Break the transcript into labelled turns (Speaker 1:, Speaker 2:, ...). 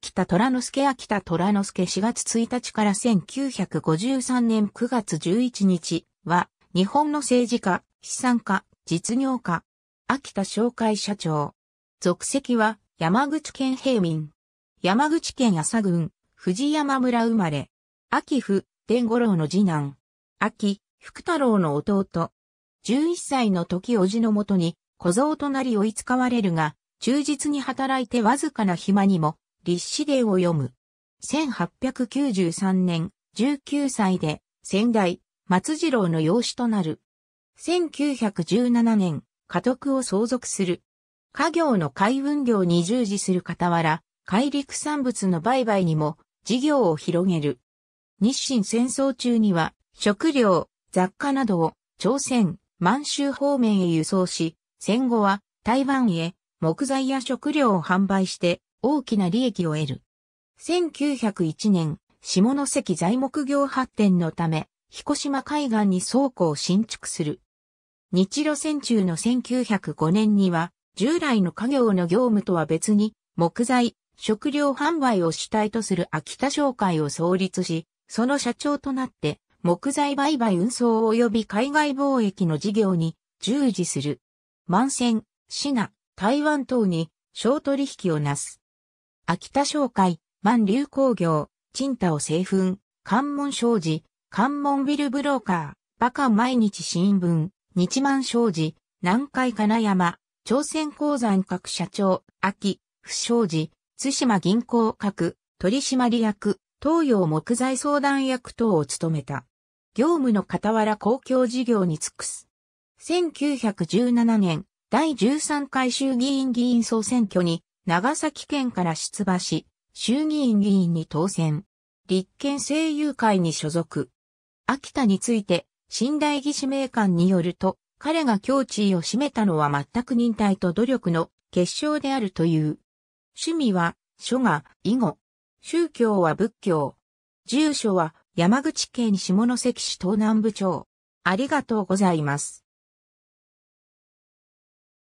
Speaker 1: 秋田虎之助秋田虎之助4月1日から1953年9月11日は、日本の政治家、資産家、実業家、秋田商会社長。属籍は、山口県平民。山口県朝郡、藤山村生まれ。秋府、伝五郎の次男。秋、福太郎の弟。11歳の時叔父のもとに、小僧となり追い使われるが、忠実に働いてわずかな暇にも、立志伝を読む。1893年、19歳で、先代、松次郎の養子となる。1917年、家督を相続する。家業の海運業に従事する傍ら、海陸産物の売買にも事業を広げる。日清戦争中には食料、雑貨などを朝鮮、満州方面へ輸送し、戦後は台湾へ木材や食料を販売して大きな利益を得る。1901年、下関材木業発展のため、彦島海岸に倉庫を新築する。日露戦中の1905年には、従来の家業の業務とは別に、木材、食料販売を主体とする秋田商会を創立し、その社長となって、木材売買運送及び海外貿易の事業に従事する。万船、シナ、台湾等に小取引をなす。秋田商会、万流工業、賃太を製粉、関門商事、関門ビルブローカー、バカ毎日新聞、日万商事、南海金山、朝鮮鉱山各社長、秋、不祥事、津島銀行各、取締役、東洋木材相談役等を務めた。業務の傍ら公共事業に尽くす。1917年、第13回衆議院議員総選挙に長崎県から出馬し、衆議院議員に当選。立憲政友会に所属。秋田について、新代義士名官によると、彼が境地位を占めたのは全く忍耐と努力の結晶であるという。趣味は、書画、囲碁。宗教は仏教。住所は、山口県下関市東南部町。ありがとうございます。